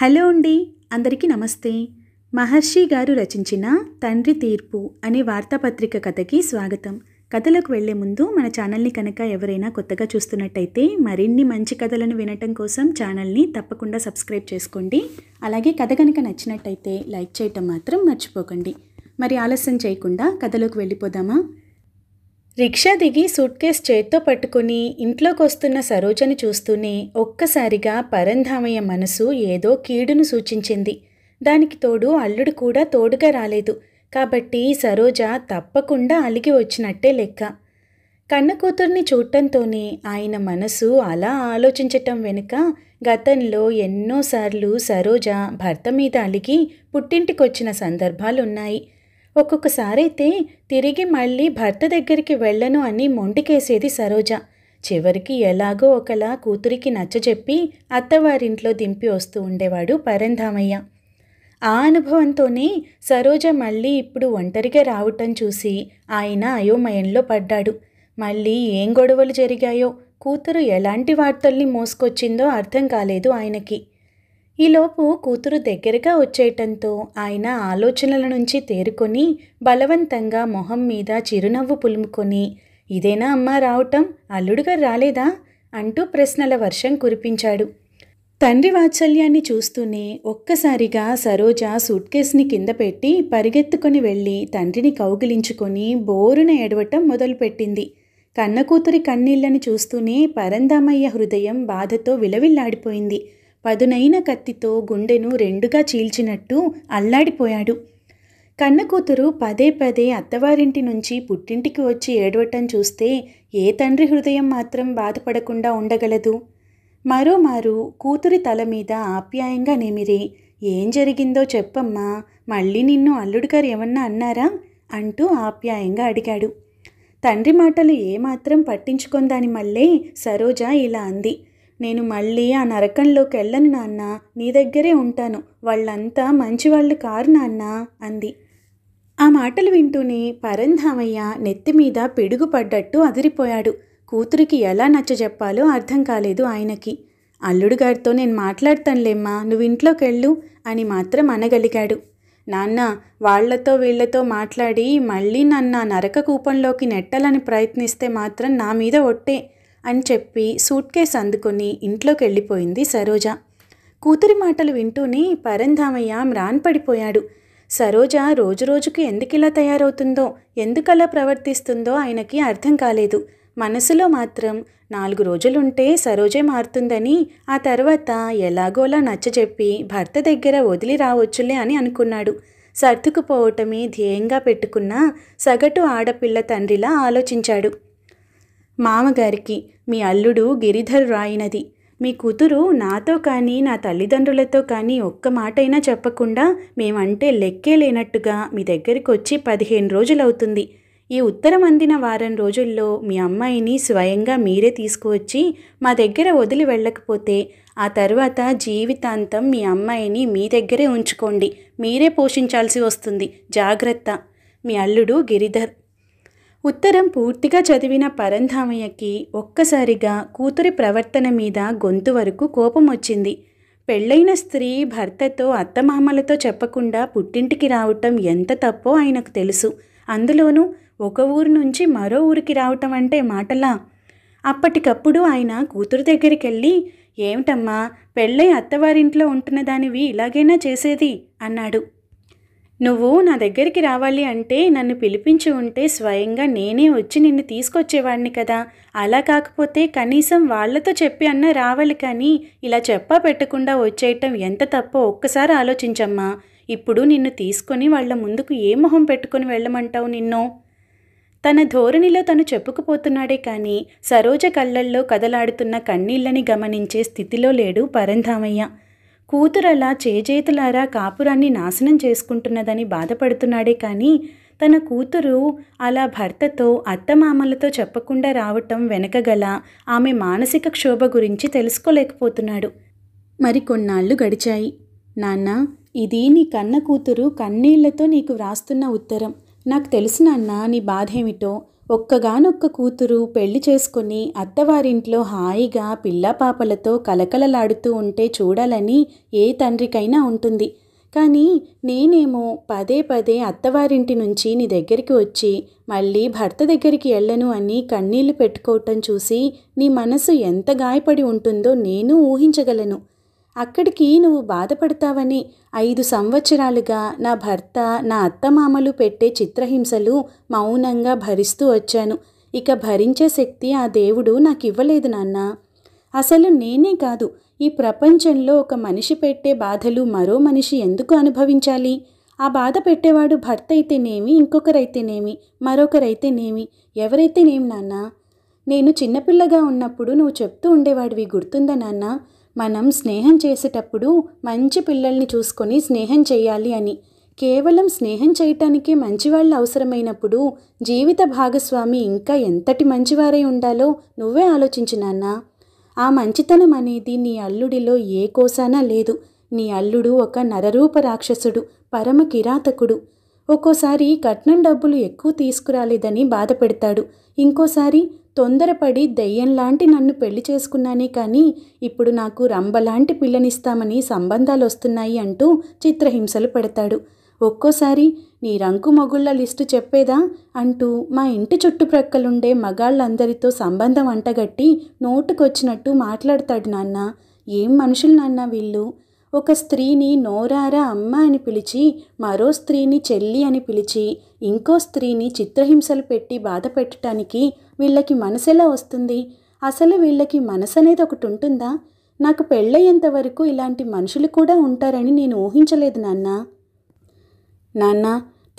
hello అండి అందరికీ నమస్తే మహర్షి గారు రచించిన తండ్రి తీర్పు అనే వార్తాపత్రిక కథకి స్వాగతం కథలకు వెళ్లే ముందు మన ఛానల్ని కనుక ఎవరైనా కొత్తగా చూస్తున్నట్టయితే మరిన్ని మంచి కథలను వినటం కోసం ఛానల్ని తప్పకుండా సబ్స్క్రైబ్ చేసుకోండి అలాగే కథ కనుక నచ్చినట్టయితే లైక్ చేయటం మాత్రం మర్చిపోకండి మరి ఆలస్యం చేయకుండా కథలోకి వెళ్ళిపోదామా రిక్షా దిగి సూట్ చేత్తో పట్టుకుని ఇంట్లోకి వస్తున్న సరోజని చూస్తూనే ఒక్కసారిగా పరంధామయ్య మనసు ఏదో కీడును సూచించింది దానికి తోడు అల్లుడు కూడా తోడుగా రాలేదు కాబట్టి సరోజ తప్పకుండా అలిగి వచ్చినట్టే లెక్క కన్న కూతుర్ని చూడటంతోనే ఆయన మనసు అలా ఆలోచించటం వెనుక గతంలో ఎన్నోసార్లు సరోజ భర్త మీద అలిగి పుట్టింటికొచ్చిన సందర్భాలున్నాయి ఒక్కొక్కసారైతే తిరిగి మళ్ళీ భర్త దగ్గరికి వెళ్ళను అని మొండికేసేది సరోజ చివరికి ఎలాగో ఒకలా కూతురికి నచ్చజెప్పి అత్తవారింట్లో దింపి వస్తూ ఉండేవాడు పరంధామయ్య ఆ అనుభవంతోనే సరోజ మళ్ళీ ఇప్పుడు ఒంటరిగా రావటం చూసి ఆయన అయోమయంలో పడ్డాడు మళ్ళీ ఏం గొడవలు జరిగాయో కూతురు ఎలాంటి వార్తల్ని మోసుకొచ్చిందో అర్థం కాలేదు ఆయనకి ఈలోపు కూతురు దగ్గరగా వచ్చేయటంతో ఆయన ఆలోచనల నుంచి తేరుకొని బలవంతంగా మొహం మీద చిరునవ్వు పులుముకొని ఇదేనా అమ్మ రావటం అల్లుడుగా రాలేదా అంటూ ప్రశ్నల వర్షం కురిపించాడు తండ్రి వాత్సల్యాన్ని చూస్తూనే ఒక్కసారిగా సరోజ సూట్ కేసుని కింద పెట్టి పరిగెత్తుకొని వెళ్ళి తండ్రిని కౌగిలించుకొని బోరున ఎడవటం మొదలుపెట్టింది కన్న కూతురి కన్నీళ్లను చూస్తూనే పరందామయ్య హృదయం బాధతో విలవిల్లాడిపోయింది పదునైన కత్తితో గుండెను రెండుగా చీల్చినట్టు అల్లాడిపోయాడు కన్న కూతురు పదే పదే అత్తవారింటి నుంచి పుట్టింటికి వచ్చి ఏడవటం చూస్తే ఏ తండ్రి హృదయం మాత్రం బాధపడకుండా ఉండగలదు మరోమారు కూతురి తల మీద ఆప్యాయంగా నెమిరే ఏం జరిగిందో చెప్పమ్మా మళ్ళీ నిన్ను గారు ఏమన్నా అన్నారా అంటూ ఆప్యాయంగా అడిగాడు తండ్రి మాటలు ఏమాత్రం పట్టించుకుందాని మళ్ళీ సరోజ ఇలా అంది నేను మళ్ళీ ఆ నరకంలోకి వెళ్ళను నాన్న నీ దగ్గరే ఉంటాను వాళ్ళంతా మంచివాళ్ళు కారు నాన్న అంది ఆ మాటలు వింటూనే పరంధామయ్య నెత్తిమీద పిడుగుపడ్డట్టు అదిరిపోయాడు కూతురికి ఎలా నచ్చ చెప్పాలో అర్థం కాలేదు ఆయనకి అల్లుడు గారితో నేను మాట్లాడతానులేమ్మా నువ్వు ఇంట్లోకి వెళ్ళు అని మాత్రం అనగలిగాడు నాన్న వాళ్లతో వీళ్లతో మాట్లాడి మళ్ళీ నన్ను నరక కూపంలోకి నెట్టాలని ప్రయత్నిస్తే మాత్రం నా మీద ఒట్టే అని చెప్పి సూట్ కేస్ అందుకొని ఇంట్లోకి వెళ్ళిపోయింది సరోజ కూతురి మాటలు వింటూనే పరంధామయ్య మ్రాన్ పడిపోయాడు సరోజ రోజురోజుకి ఎందుకిలా తయారవుతుందో ఎందుకలా ప్రవర్తిస్తుందో ఆయనకి అర్థం కాలేదు మనసులో మాత్రం నాలుగు రోజులుంటే సరోజే మారుతుందని ఆ తర్వాత ఎలాగోలా నచ్చజెప్పి భర్త దగ్గర వదిలి రావచ్చులే అని అనుకున్నాడు సర్దుకుపోవటమే ధ్యేయంగా పెట్టుకున్న సగటు ఆడపిల్ల తండ్రిలా ఆలోచించాడు మామగారికి మీ అల్లుడు గిరిధర్ రాయినది మీ కూతురు నాతో కానీ నా తల్లిదండ్రులతో కానీ ఒక్క మాటైనా చెప్పకుండా మేమంటే లెక్కే లేనట్టుగా మీ దగ్గరికి వచ్చి పదిహేను రోజులవుతుంది ఈ ఉత్తరం అందిన వారం రోజుల్లో మీ అమ్మాయిని స్వయంగా మీరే తీసుకువచ్చి మా దగ్గర వదిలి వెళ్ళకపోతే ఆ తర్వాత జీవితాంతం మీ అమ్మాయిని మీ దగ్గరే ఉంచుకోండి మీరే పోషించాల్సి వస్తుంది జాగ్రత్త మీ అల్లుడు గిరిధర్ ఉత్తరం పూర్తిగా చదివిన పరంధామయ్యకి ఒక్కసారిగా కూతురి ప్రవర్తన మీద గొంతు వరకు కోపం వచ్చింది పెళ్ళైన స్త్రీ భర్తతో అత్తమామలతో చెప్పకుండా పుట్టింటికి రావటం ఎంత తప్పో ఆయనకు తెలుసు అందులోనూ ఒక ఊరు నుంచి మరో ఊరికి రావటం అంటే మాటలా అప్పటికప్పుడు ఆయన కూతురు దగ్గరికి వెళ్ళి ఏమిటమ్మా పెళ్ళై అత్తవారింట్లో ఉంటున్న దానివి ఇలాగైనా చేసేది అన్నాడు నువ్వు నా దగ్గరికి రావాలి అంటే నన్ను పిలిపించి ఉంటే స్వయంగా నేనే వచ్చి నిన్ను తీసుకొచ్చేవాడిని కదా అలా కాకపోతే కనీసం వాళ్లతో చెప్పి అన్నా రావాలి కానీ ఇలా చెప్పా పెట్టకుండా వచ్చేయటం ఎంత తప్పో ఒక్కసారి ఆలోచించమ్మా ఇప్పుడు నిన్ను తీసుకొని వాళ్ళ ముందుకు ఏ మొహం పెట్టుకొని వెళ్ళమంటావు నిన్ను తన ధోరణిలో తను చెప్పుకుపోతున్నాడే కానీ సరోజ కళ్ళల్లో కదలాడుతున్న కన్నీళ్లని గమనించే స్థితిలో లేడు పరంధామయ్య కూతురలా చేజేతులారా కాపురాన్ని నాశనం చేసుకుంటున్నదని బాధపడుతున్నాడే కానీ తన కూతురు అలా భర్తతో అత్తమామలతో చెప్పకుండా రావటం వెనకగల ఆమె మానసిక క్షోభ గురించి తెలుసుకోలేకపోతున్నాడు మరి కొన్నాళ్ళు గడిచాయి నాన్న ఇది నీ కన్న కూతురు కన్నీళ్లతో నీకు వ్రాస్తున్న ఉత్తరం నాకు తెలుసు నాన్న నీ బాధేమిటో ఒక్కగానొక్క కూతురు పెళ్లి చేసుకుని అత్తవారింట్లో హాయిగా పిల్ల పాపలతో కలకలలాడుతూ ఉంటే చూడాలని ఏ తండ్రికైనా ఉంటుంది కానీ నేనేమో పదే పదే అత్తవారింటి నుంచి నీ దగ్గరికి వచ్చి మళ్ళీ భర్త దగ్గరికి వెళ్ళను అని కన్నీళ్లు పెట్టుకోవటం చూసి నీ మనసు ఎంత గాయపడి ఉంటుందో నేను ఊహించగలను అక్కడికి నువ్వు బాధపడతావని ఐదు సంవత్సరాలుగా నా భర్త నా అత్తమామలు పెట్టే చిత్రహింసలు మౌనంగా భరిస్తూ వచ్చాను ఇక భరించే శక్తి ఆ దేవుడు నాకు ఇవ్వలేదు నాన్న అసలు నేనే కాదు ఈ ప్రపంచంలో ఒక మనిషి పెట్టే బాధలు మరో మనిషి ఎందుకు అనుభవించాలి ఆ బాధ పెట్టేవాడు భర్త అయితేనేమి ఇంకొకరైతేనేమి మరొకరైతేనేమి ఎవరైతేనేమి నాన్న నేను చిన్నపిల్లగా ఉన్నప్పుడు నువ్వు చెప్తూ ఉండేవాడివి గుర్తుందా నాన్న మనం స్నేహం చేసేటప్పుడు మంచి పిల్లల్ని చూసుకొని స్నేహం చేయాలి అని కేవలం స్నేహం చేయటానికే మంచివాళ్ళు అవసరమైనప్పుడు జీవిత భాగస్వామి ఇంకా ఎంతటి మంచివారై ఉండాలో నువ్వే ఆలోచించు నాన్నా ఆ మంచితనం అనేది నీ అల్లుడిలో ఏ కోసానా లేదు నీ అల్లుడు ఒక నరరూప రాక్షసుడు పరమ కిరాతకుడు ఒక్కోసారి కట్నం డబ్బులు ఎక్కువ తీసుకురాలేదని బాధపెడతాడు ఇంకోసారి తొందరపడి దెయ్యంలాంటి నన్ను పెళ్లి చేసుకున్నానే కానీ ఇప్పుడు నాకు రంబలాంటి పిల్లనిస్తామని సంబంధాలు వస్తున్నాయి అంటూ చిత్రహింసలు పెడతాడు ఒక్కోసారి నీ రంకు మొగుళ్ల లిస్టు చెప్పేదా అంటూ మా ఇంటి చుట్టుప్రక్కలుండే మగాళ్ళందరితో సంబంధం అంటగట్టి నోటుకొచ్చినట్టు మాట్లాడతాడు నాన్న ఏం మనుషులు నాన్న వీళ్ళు ఒక స్త్రీని నోరారా అమ్మ అని పిలిచి మరో స్త్రీని చెల్లి అని పిలిచి ఇంకో స్త్రీని చిత్రహింసలు పెట్టి బాధ పెట్టడానికి వీళ్ళకి మనసెలా వస్తుంది అసలు వీళ్ళకి మనసు అనేది ఒకటి ఉంటుందా నాకు పెళ్ళయ్యేంతవరకు ఇలాంటి మనుషులు కూడా ఉంటారని నేను ఊహించలేదు నాన్న నాన్న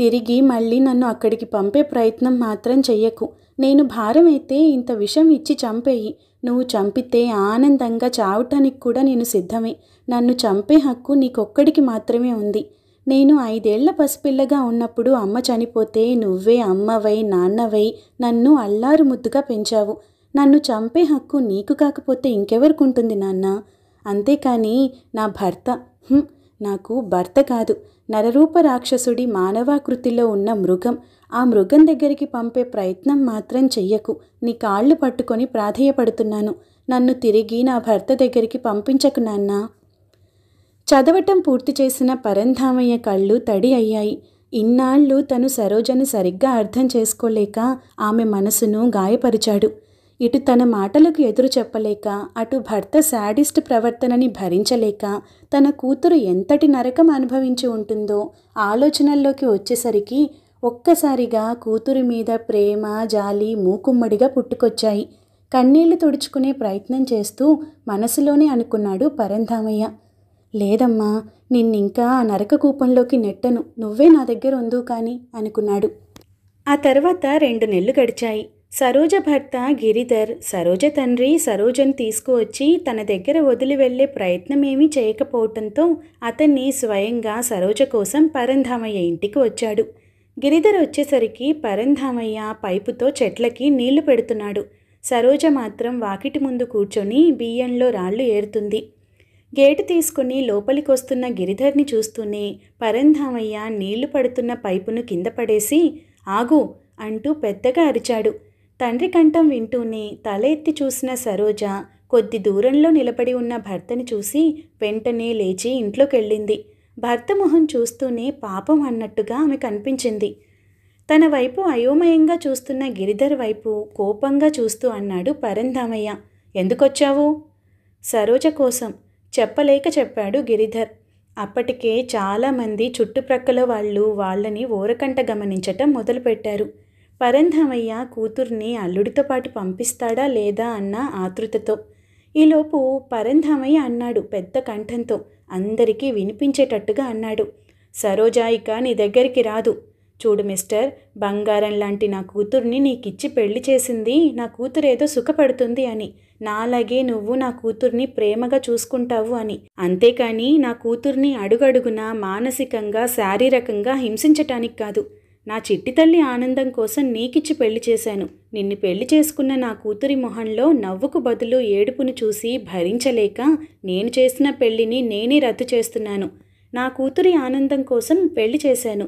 తిరిగి మళ్ళీ నన్ను అక్కడికి పంపే ప్రయత్నం మాత్రం చెయ్యకు నేను భారమైతే ఇంత విషం ఇచ్చి చంపేయి నువ్వు చంపితే ఆనందంగా చావటానికి కూడా నేను సిద్ధమే నన్ను చంపే హక్కు నీకొక్కడికి మాత్రమే ఉంది నేను ఐదేళ్ల పసిపిల్లగా ఉన్నప్పుడు అమ్మ చనిపోతే నువ్వే అమ్మవై నాన్నవై నన్ను అల్లారు ముద్దుగా పెంచావు నన్ను చంపే హక్కు నీకు కాకపోతే ఇంకెవరికి ఉంటుంది నాన్న అంతేకాని నా భర్త నాకు భర్త కాదు నరరూప రాక్షసుడి మానవాకృతిలో ఉన్న మృగం ఆ మృగం దగ్గరికి పంపే ప్రయత్నం మాత్రం చెయ్యకు నీ కాళ్ళు పట్టుకొని ప్రాధేయపడుతున్నాను నన్ను తిరిగి నా భర్త దగ్గరికి పంపించకు నాన్న చదవటం పూర్తి చేసిన పరంధామయ్య కళ్ళు తడి అయ్యాయి ఇన్నాళ్ళు తను సరోజను సరిగ్గా అర్థం చేసుకోలేక ఆమె మనసును గాయపరిచాడు ఇటు తన మాటలకు ఎదురు చెప్పలేక అటు భర్త శాడిస్ట్ ప్రవర్తనని భరించలేక తన కూతురు ఎంతటి నరకం అనుభవించి ఉంటుందో ఆలోచనల్లోకి వచ్చేసరికి ఒక్కసారిగా కూతురి మీద ప్రేమ జాలి మూకుమ్మడిగా పుట్టుకొచ్చాయి కన్నీళ్లు తుడుచుకునే ప్రయత్నం చేస్తూ మనసులోనే అనుకున్నాడు పరంధామయ్య లేదమ్మా నిన్నింకా ఆ నరక కూపంలోకి నెట్టను నువ్వే నా దగ్గర ఉందో కానీ అనుకున్నాడు ఆ తర్వాత రెండు నెలలు గడిచాయి సరోజ భర్త గిరిధర్ సరోజ తండ్రి సరోజను తీసుకువచ్చి తన దగ్గర వదిలి వెళ్లే ప్రయత్నమేమీ చేయకపోవటంతో అతన్ని స్వయంగా సరోజ కోసం పరంధామయ్య ఇంటికి వచ్చాడు గిరిధర్ వచ్చేసరికి పరంధామయ్య పైపుతో చెట్లకి నీళ్లు పెడుతున్నాడు సరోజ మాత్రం వాకిటి ముందు కూర్చొని బియ్యంలో రాళ్ళు ఏరుతుంది గేటు తీసుకుని లోపలికొస్తున్న గిరిధర్ని చూస్తూనే పరంధామయ్య నీళ్లు పడుతున్న పైపును కింద పడేసి ఆగు అంటూ పెద్దగా అరిచాడు తండ్రి కంఠం వింటూనే తల ఎత్తి చూసిన సరోజ కొద్ది దూరంలో నిలబడి ఉన్న భర్తని చూసి వెంటనే లేచి ఇంట్లోకెళ్ళింది భర్త మొహం చూస్తూనే పాపం అన్నట్టుగా ఆమె కనిపించింది తన వైపు అయోమయంగా చూస్తున్న గిరిధర్ వైపు కోపంగా చూస్తూ అన్నాడు పరంధామయ్య ఎందుకొచ్చావు సరోజ కోసం చెప్పలేక చెప్పాడు గిరిధర్ అప్పటికే చాలామంది చుట్టుప్రక్కల వాళ్ళు వాళ్ళని ఓరకంట గమనించటం మొదలుపెట్టారు పరంధామయ్య కూతుర్ని అల్లుడితో పాటు పంపిస్తాడా లేదా అన్న ఆతృతతో ఈలోపు పరంధామయ్య అన్నాడు పెద్ద కంఠంతో అందరికీ వినిపించేటట్టుగా అన్నాడు సరోజాయిక నీ దగ్గరికి రాదు చూడు మిస్టర్ బంగారం లాంటి నా కూతుర్ని నీకిచ్చి పెళ్లి చేసింది నా కూతురు ఏదో సుఖపడుతుంది అని నాలాగే నువ్వు నా కూతుర్ని ప్రేమగా చూసుకుంటావు అని అంతేకాని నా కూతుర్ని అడుగడుగునా మానసికంగా శారీరకంగా హింసించటానికి కాదు నా చిట్టి తల్లి ఆనందం కోసం నీకిచ్చి పెళ్లి చేశాను నిన్ను పెళ్లి చేసుకున్న నా కూతురి మొహంలో నవ్వుకు బదులు ఏడుపును చూసి భరించలేక నేను చేసిన పెళ్లిని నేనే రద్దు చేస్తున్నాను నా కూతురి ఆనందం కోసం పెళ్లి చేశాను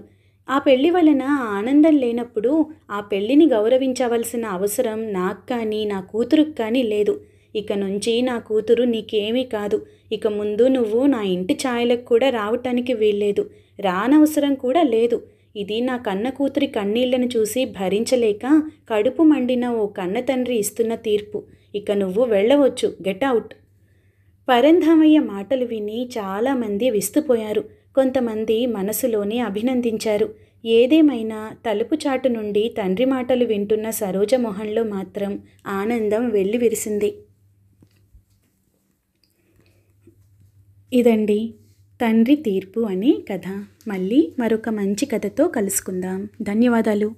ఆ పెళ్లి వలన ఆనందం లేనప్పుడు ఆ పెళ్లిని గౌరవించవలసిన అవసరం నాకు కానీ నా కూతురుకు కానీ లేదు ఇక నుంచి నా కూతురు నీకేమీ కాదు ఇక ముందు నువ్వు నా ఇంటి ఛాయలకు కూడా రావటానికి వీల్లేదు రానవసరం కూడా లేదు ఇది నా కన్న కూతురి కన్నీళ్లను చూసి భరించలేక కడుపు మండిన ఓ కన్న తండ్రి ఇస్తున్న తీర్పు ఇక నువ్వు వెళ్ళవచ్చు గెట్ అవుట్ పరంధామయ్య మాటలు విని చాలామంది విస్తుపోయారు కొంతమంది మనసులోనే అభినందించారు ఏదేమైనా తలుపు చాటు నుండి తండ్రి మాటలు వింటున్న సరోజ మొహంలో మాత్రం ఆనందం వెళ్ళివిరిసింది ఇదండి తండ్రి తీర్పు అనే కథ మళ్ళీ మరొక మంచి కథతో కలుసుకుందాం ధన్యవాదాలు